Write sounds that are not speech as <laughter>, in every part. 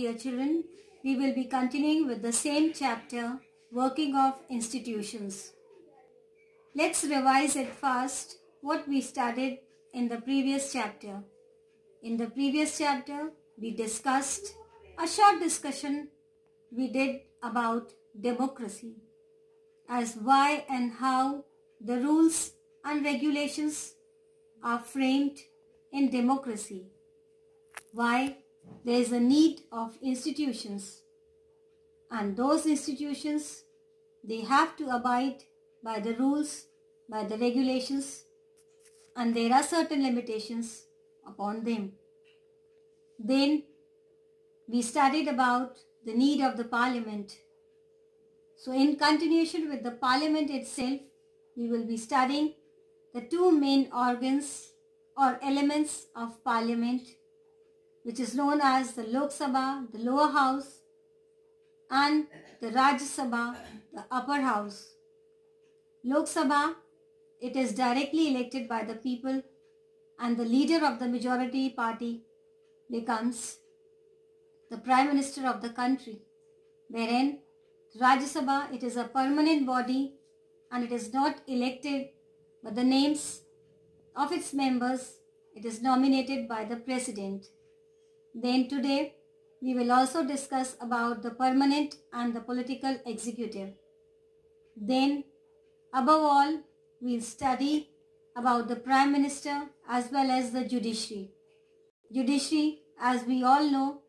dear children, we will be continuing with the same chapter, Working of Institutions. Let's revise at first what we started in the previous chapter. In the previous chapter, we discussed a short discussion we did about democracy as why and how the rules and regulations are framed in democracy. Why there is a need of institutions and those institutions they have to abide by the rules by the regulations and there are certain limitations upon them then we studied about the need of the parliament so in continuation with the parliament itself we will be studying the two main organs or elements of parliament which is known as the Lok Sabha, the lower house, and the Rajya Sabha, the upper house. Lok Sabha, it is directly elected by the people and the leader of the majority party becomes the Prime Minister of the country. Wherein Rajya Sabha, it is a permanent body and it is not elected but the names of its members, it is nominated by the President. Then today, we will also discuss about the permanent and the political executive. Then, above all, we will study about the Prime Minister as well as the judiciary. Judiciary, as we all know,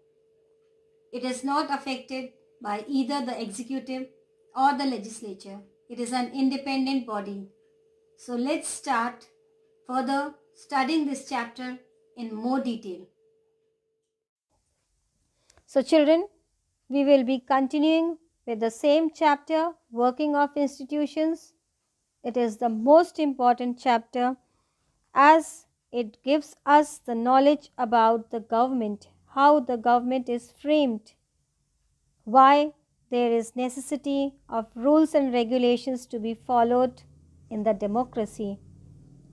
it is not affected by either the executive or the legislature. It is an independent body. So let's start further studying this chapter in more detail. So children, we will be continuing with the same chapter, Working of Institutions. It is the most important chapter as it gives us the knowledge about the government, how the government is framed, why there is necessity of rules and regulations to be followed in the democracy,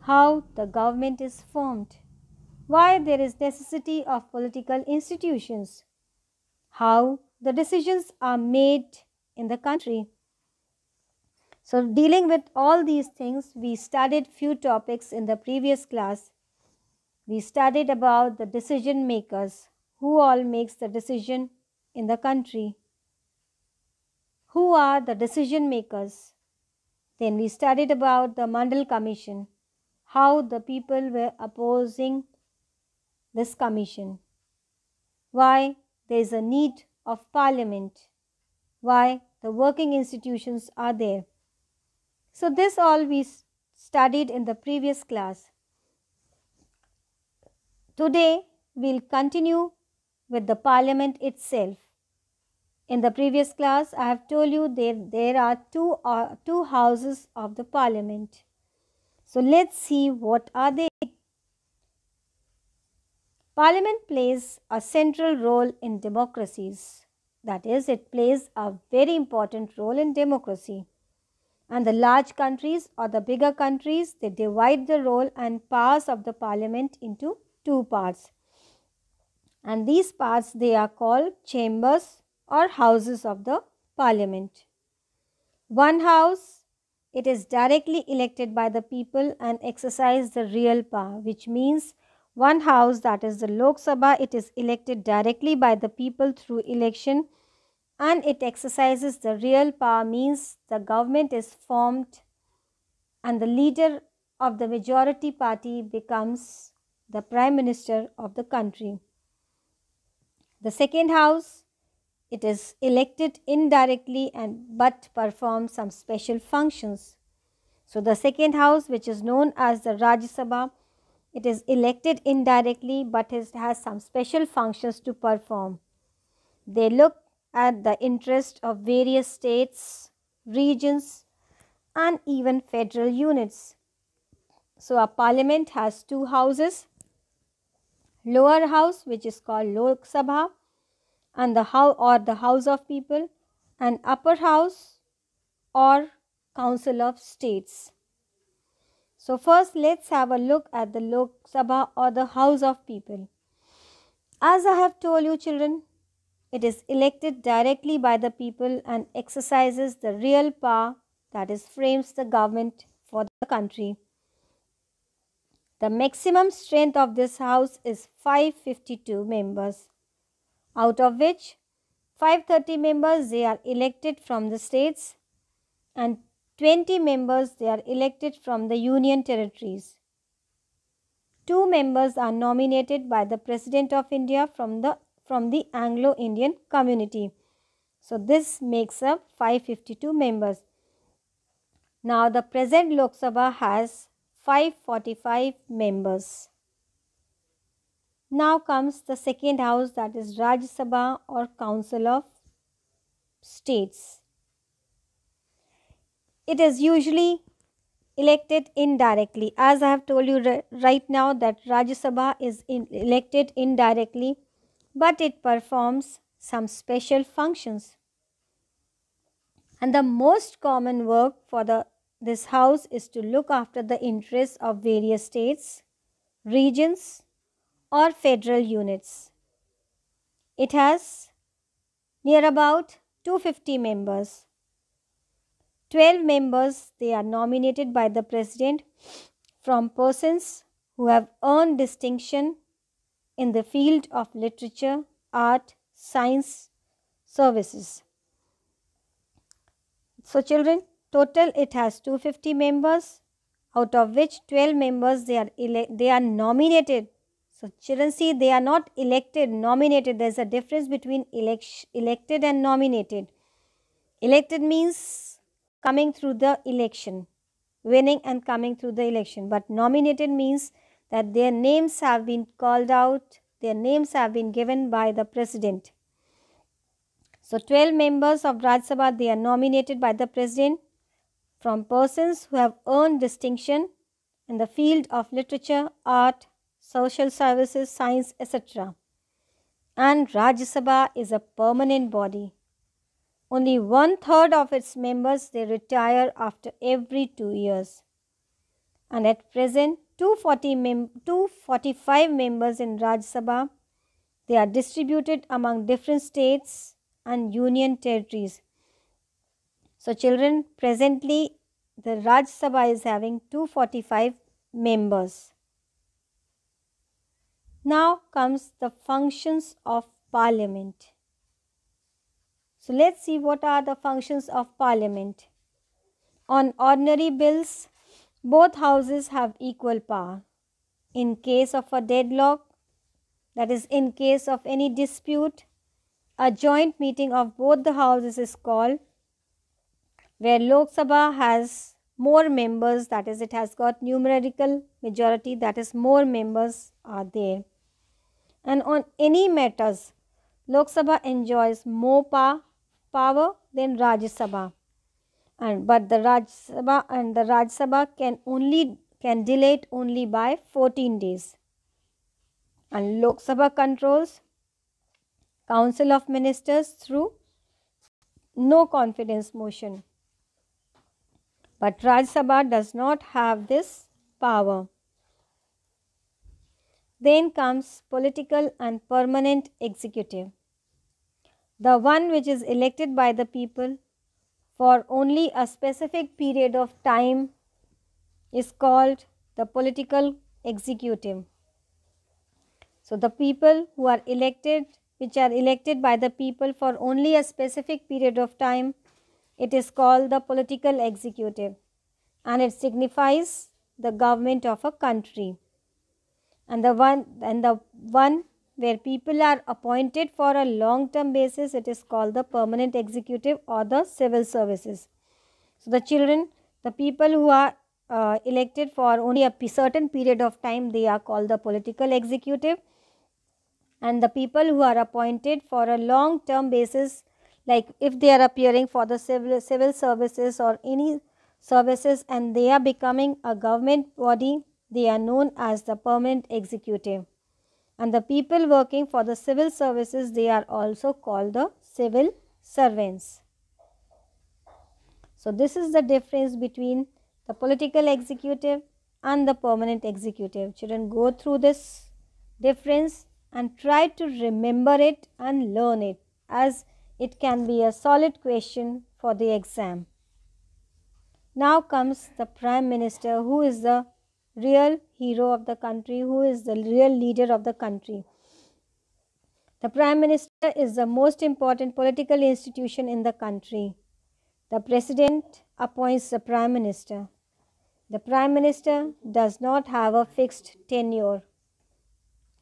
how the government is formed, why there is necessity of political institutions, how the decisions are made in the country. So dealing with all these things, we studied few topics in the previous class. We studied about the decision makers, who all makes the decision in the country. Who are the decision makers? Then we studied about the Mandal Commission, how the people were opposing this commission. Why there is a need of parliament, why the working institutions are there. So, this all we studied in the previous class. Today, we will continue with the parliament itself. In the previous class, I have told you there, there are two, uh, two houses of the parliament. So, let's see what are they. Parliament plays a central role in democracies. That is, it plays a very important role in democracy. And the large countries or the bigger countries, they divide the role and powers of the parliament into two parts. And these parts, they are called chambers or houses of the parliament. One house, it is directly elected by the people and exercise the real power, which means one house that is the Lok Sabha. It is elected directly by the people through election and it exercises the real power means the government is formed and the leader of the majority party becomes the prime minister of the country. The second house, it is elected indirectly and but performs some special functions. So the second house, which is known as the Rajya Sabha, it is elected indirectly but it has some special functions to perform. They look at the interest of various states, regions and even federal units. So a parliament has two houses, lower house which is called Lok Sabha and the house or the house of people and upper house or council of states. So, first let's have a look at the Lok Sabha or the House of People. As I have told you, children, it is elected directly by the people and exercises the real power that is frames the government for the country. The maximum strength of this house is 552 members, out of which 530 members they are elected from the states and 20 members they are elected from the union territories. Two members are nominated by the President of India from the, from the Anglo-Indian community. So this makes up 552 members. Now the present Lok Sabha has 545 members. Now comes the second house that is Raj Sabha or Council of States it is usually elected indirectly. As I have told you right now that Rajya Sabha is in elected indirectly, but it performs some special functions. And the most common work for the, this house is to look after the interests of various states, regions or federal units. It has near about 250 members 12 members, they are nominated by the president from persons who have earned distinction in the field of literature, art, science, services. So children, total it has 250 members out of which 12 members they are they are nominated. So children see they are not elected, nominated. There is a difference between elect elected and nominated. Elected means coming through the election, winning and coming through the election. But nominated means that their names have been called out, their names have been given by the president. So 12 members of Raj Sabha, they are nominated by the president from persons who have earned distinction in the field of literature, art, social services, science, etc. And Raj Sabha is a permanent body only one third of its members they retire after every two years. And at present, 240 mem- 245 members in Raj Sabha. They are distributed among different states and union territories. So, children, presently the Raj Sabha is having 245 members. Now comes the functions of parliament. So let's see what are the functions of parliament. On ordinary bills, both houses have equal power. In case of a deadlock, that is in case of any dispute, a joint meeting of both the houses is called where Lok Sabha has more members that is it has got numerical majority that is more members are there and on any matters Lok Sabha enjoys more power power than Raj Sabha. And but the Raj Sabha and the Raj Sabha can only can delay only by 14 days. And Lok Sabha controls Council of Ministers through no confidence motion. But Raj Sabha does not have this power. Then comes political and permanent executive the one which is elected by the people for only a specific period of time is called the political executive. So, the people who are elected, which are elected by the people for only a specific period of time, it is called the political executive and it signifies the government of a country. And the one, and the one where people are appointed for a long term basis it is called the permanent executive or the civil services so the children the people who are uh, elected for only a certain period of time they are called the political executive and the people who are appointed for a long term basis like if they are appearing for the civil civil services or any services and they are becoming a government body they are known as the permanent executive and the people working for the civil services they are also called the civil servants. So, this is the difference between the political executive and the permanent executive. Children go through this difference and try to remember it and learn it as it can be a solid question for the exam. Now comes the Prime Minister who is the real hero of the country, who is the real leader of the country. The Prime Minister is the most important political institution in the country. The President appoints the Prime Minister. The Prime Minister does not have a fixed tenure.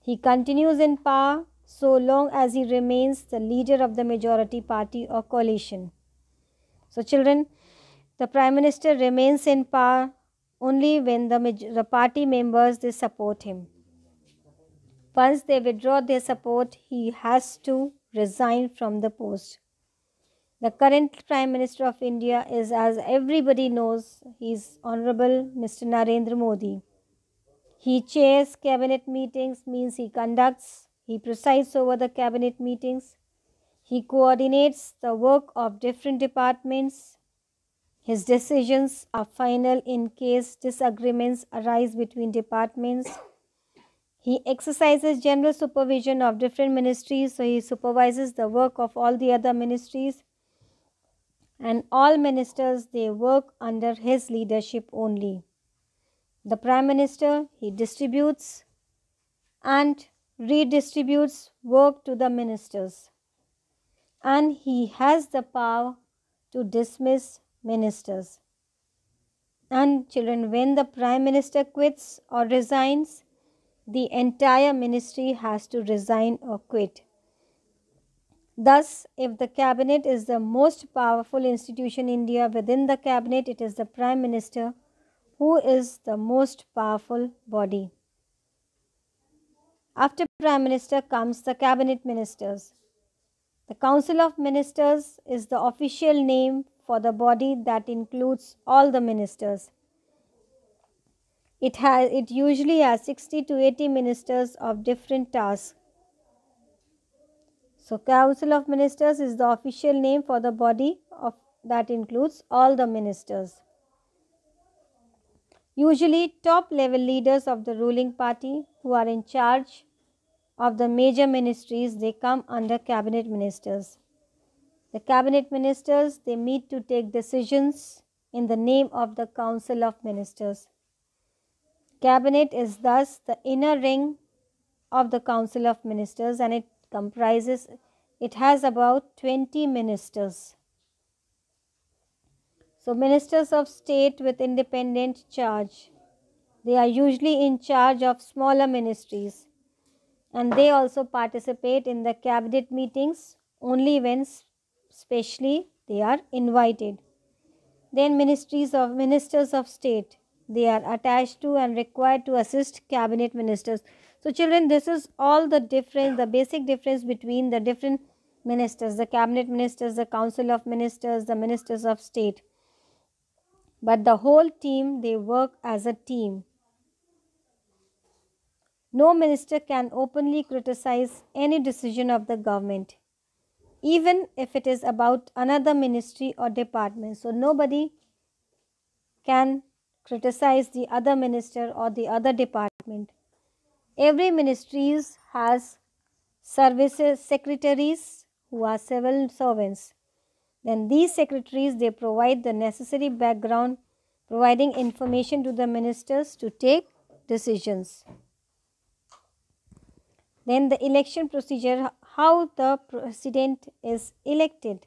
He continues in power so long as he remains the leader of the majority party or coalition. So, children, the Prime Minister remains in power only when the, the party members they support him. Once they withdraw their support, he has to resign from the post. The current Prime Minister of India is, as everybody knows, he is Honorable Mr. Narendra Modi. He chairs cabinet meetings, means he conducts, he presides over the cabinet meetings. He coordinates the work of different departments. His decisions are final in case disagreements arise between departments. He exercises general supervision of different ministries, so he supervises the work of all the other ministries. And all ministers, they work under his leadership only. The Prime Minister, he distributes and redistributes work to the ministers. And he has the power to dismiss ministers. And children, when the prime minister quits or resigns, the entire ministry has to resign or quit. Thus, if the cabinet is the most powerful institution in India, within the cabinet it is the prime minister who is the most powerful body. After prime minister comes the cabinet ministers. The council of ministers is the official name for the body that includes all the ministers. It, has, it usually has 60 to 80 ministers of different tasks. So, Council of Ministers is the official name for the body of, that includes all the ministers. Usually, top level leaders of the ruling party who are in charge of the major ministries, they come under cabinet ministers. The cabinet ministers, they meet to take decisions in the name of the council of ministers. Cabinet is thus the inner ring of the council of ministers and it comprises, it has about 20 ministers. So, ministers of state with independent charge. They are usually in charge of smaller ministries and they also participate in the cabinet meetings only when specially they are invited. Then ministries of ministers of state, they are attached to and required to assist cabinet ministers. So children, this is all the difference, the basic difference between the different ministers, the cabinet ministers, the council of ministers, the ministers of state. But the whole team, they work as a team. No minister can openly criticize any decision of the government even if it is about another ministry or department. So, nobody can criticize the other minister or the other department. Every ministry has services secretaries who are civil servants. Then these secretaries, they provide the necessary background, providing information to the ministers to take decisions. Then the election procedure, how the president is elected.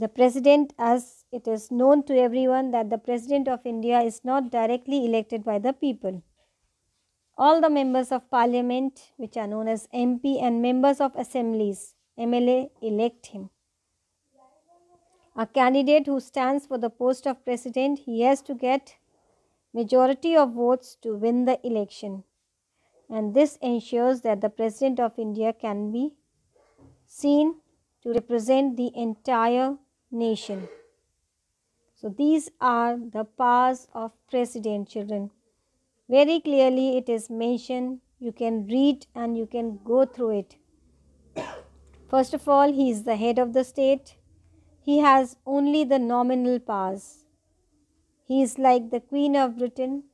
The president, as it is known to everyone, that the president of India is not directly elected by the people. All the members of parliament, which are known as MP, and members of assemblies, MLA, elect him. A candidate who stands for the post of president, he has to get majority of votes to win the election and this ensures that the president of india can be seen to represent the entire nation. So these are the powers of president children. Very clearly it is mentioned. You can read and you can go through it. <coughs> First of all, he is the head of the state. He has only the nominal powers. He is like the Queen of Britain,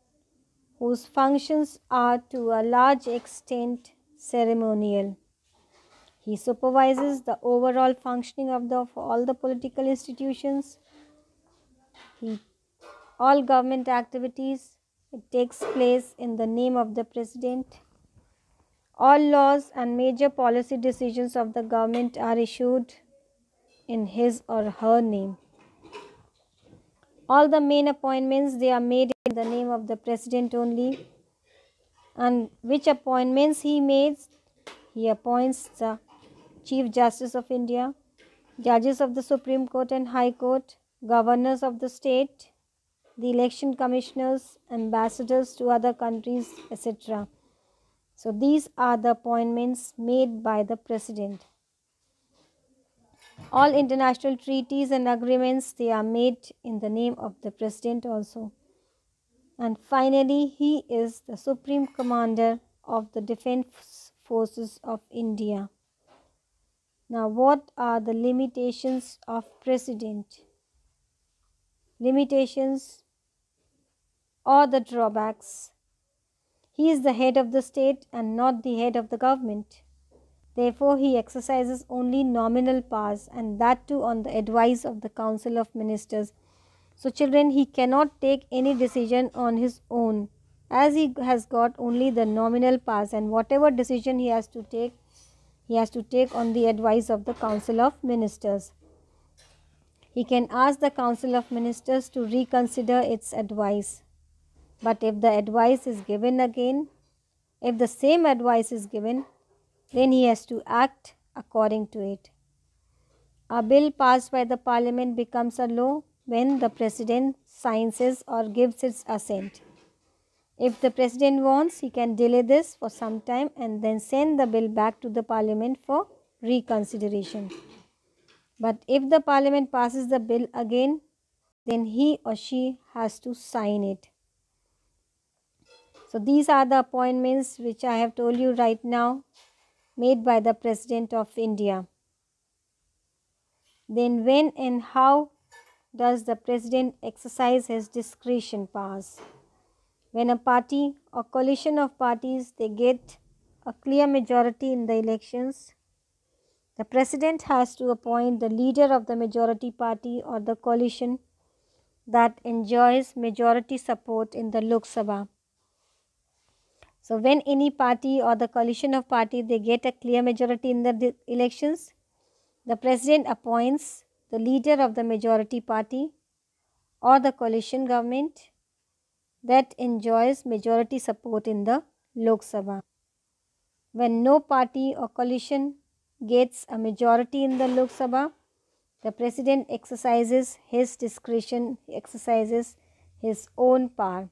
whose functions are to a large extent ceremonial. He supervises the overall functioning of, the, of all the political institutions. He, all government activities it takes place in the name of the president. All laws and major policy decisions of the government are issued in his or her name. All the main appointments they are made in the name of the president only and which appointments he makes he appoints the Chief Justice of India, Judges of the Supreme Court and High Court, Governors of the state, the election commissioners, ambassadors to other countries, etc. So these are the appointments made by the President. All international treaties and agreements, they are made in the name of the President also. And finally, he is the Supreme Commander of the Defense Forces of India. Now, what are the limitations of precedent? Limitations or the drawbacks. He is the head of the state and not the head of the government. Therefore, he exercises only nominal powers and that too on the advice of the Council of Ministers. So, children, he cannot take any decision on his own as he has got only the nominal powers and whatever decision he has to take he has to take on the advice of the Council of Ministers. He can ask the Council of Ministers to reconsider its advice. But if the advice is given again, if the same advice is given, then he has to act according to it. A bill passed by the Parliament becomes a law when the President signs it or gives its assent. If the president wants, he can delay this for some time and then send the bill back to the parliament for reconsideration. But if the parliament passes the bill again, then he or she has to sign it. So these are the appointments which I have told you right now made by the President of India. Then when and how does the President exercise his discretion powers? when a party or coalition of parties they get a clear majority in the elections the president has to appoint the leader of the majority party or the coalition that enjoys majority support in the Lok Sabha. So when any party or the coalition of parties they get a clear majority in the elections, the president appoints the leader of the majority party or the coalition government that enjoys majority support in the Lok Sabha. When no party or coalition gets a majority in the Lok Sabha, the president exercises his discretion, exercises his own power.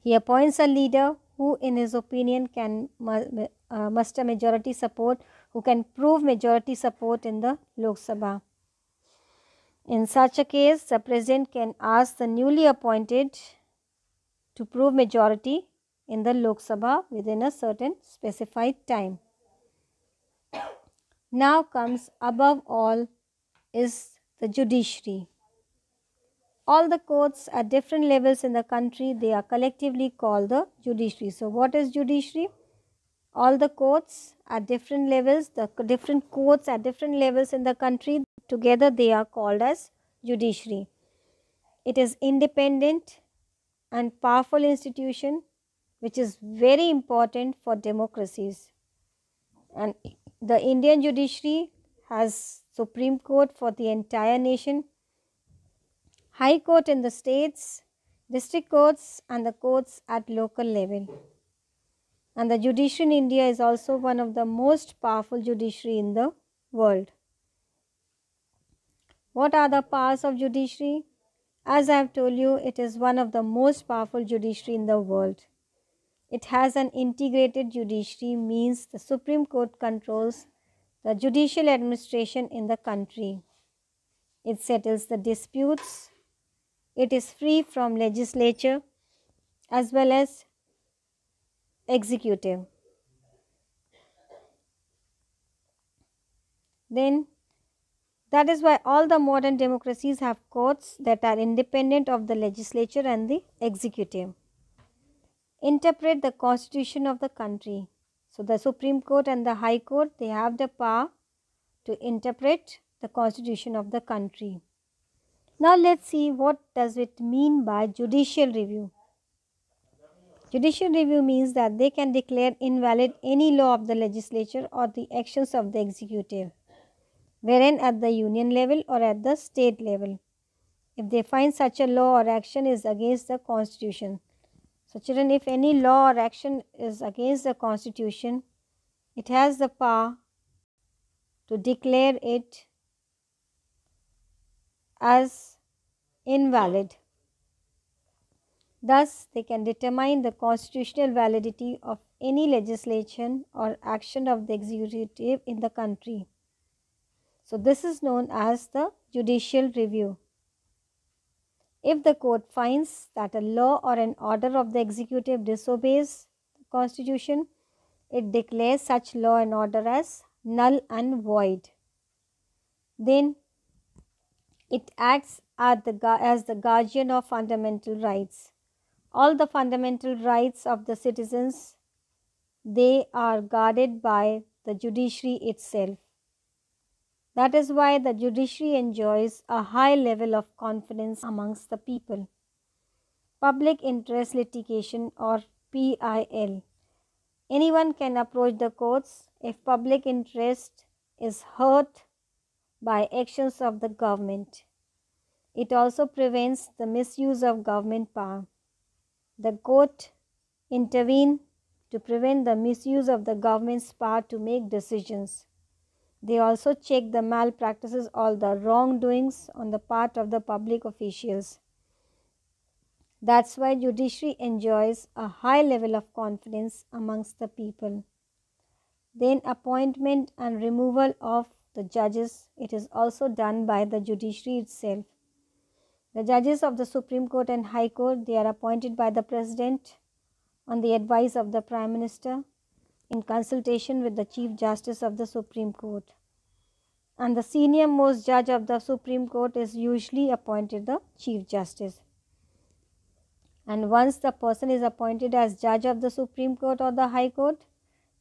He appoints a leader who, in his opinion, can uh, muster majority support, who can prove majority support in the Lok Sabha. In such a case, the president can ask the newly appointed to prove majority in the Lok Sabha within a certain specified time. Now comes above all is the judiciary. All the courts at different levels in the country, they are collectively called the judiciary. So what is judiciary? All the courts at different levels, the different courts at different levels in the country, together they are called as judiciary. It is independent, and powerful institution which is very important for democracies. And the Indian judiciary has Supreme Court for the entire nation, High Court in the states, district courts and the courts at local level. And the judiciary in India is also one of the most powerful judiciary in the world. What are the powers of judiciary? As I have told you, it is one of the most powerful judiciary in the world. It has an integrated judiciary, means the Supreme Court controls the judicial administration in the country. It settles the disputes. It is free from legislature as well as executive. Then that is why all the modern democracies have courts that are independent of the legislature and the executive. Interpret the constitution of the country. So the Supreme Court and the High Court, they have the power to interpret the constitution of the country. Now let's see what does it mean by judicial review. Judicial review means that they can declare invalid any law of the legislature or the actions of the executive wherein at the union level or at the state level if they find such a law or action is against the constitution so children if any law or action is against the constitution it has the power to declare it as invalid Thus, they can determine the constitutional validity of any legislation or action of the executive in the country. So, this is known as the judicial review. If the court finds that a law or an order of the executive disobeys the constitution, it declares such law and order as null and void. Then it acts the, as the guardian of fundamental rights. All the fundamental rights of the citizens, they are guarded by the judiciary itself. That is why the judiciary enjoys a high level of confidence amongst the people. Public Interest Litigation or PIL. Anyone can approach the courts if public interest is hurt by actions of the government. It also prevents the misuse of government power. The court intervene to prevent the misuse of the government's power to make decisions. They also check the malpractices or the wrongdoings on the part of the public officials. That's why judiciary enjoys a high level of confidence amongst the people. Then appointment and removal of the judges, it is also done by the judiciary itself. The judges of the Supreme Court and High Court, they are appointed by the President on the advice of the Prime Minister in consultation with the Chief Justice of the Supreme Court. And the senior most judge of the Supreme Court is usually appointed the Chief Justice. And once the person is appointed as judge of the Supreme Court or the High Court,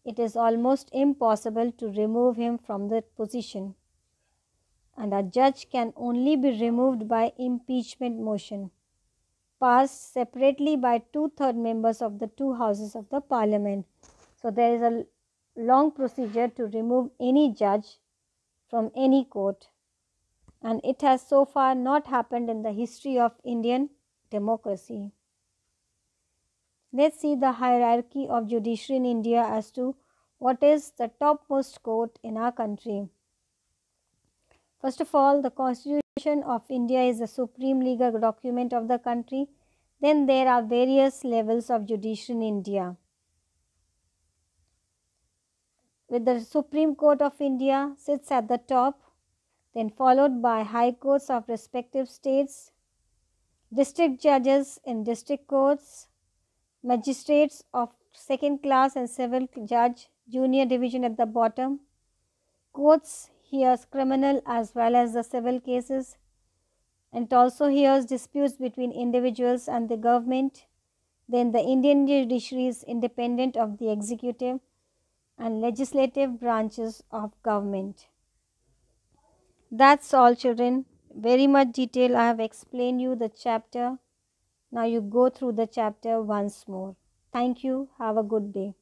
it is almost impossible to remove him from that position. And a judge can only be removed by impeachment motion, passed separately by two third members of the two houses of the parliament so there is a long procedure to remove any judge from any court and it has so far not happened in the history of Indian democracy. Let's see the hierarchy of judiciary in India as to what is the topmost court in our country. First of all, the Constitution of India is the supreme legal document of the country. Then there are various levels of judiciary in India. with the Supreme Court of India sits at the top, then followed by high courts of respective states, district judges in district courts, magistrates of second class and civil judge junior division at the bottom, courts hears criminal as well as the civil cases, and it also hears disputes between individuals and the government. Then the Indian judiciary is independent of the executive and legislative branches of government. That's all children. Very much detail I have explained you the chapter. Now you go through the chapter once more. Thank you. Have a good day.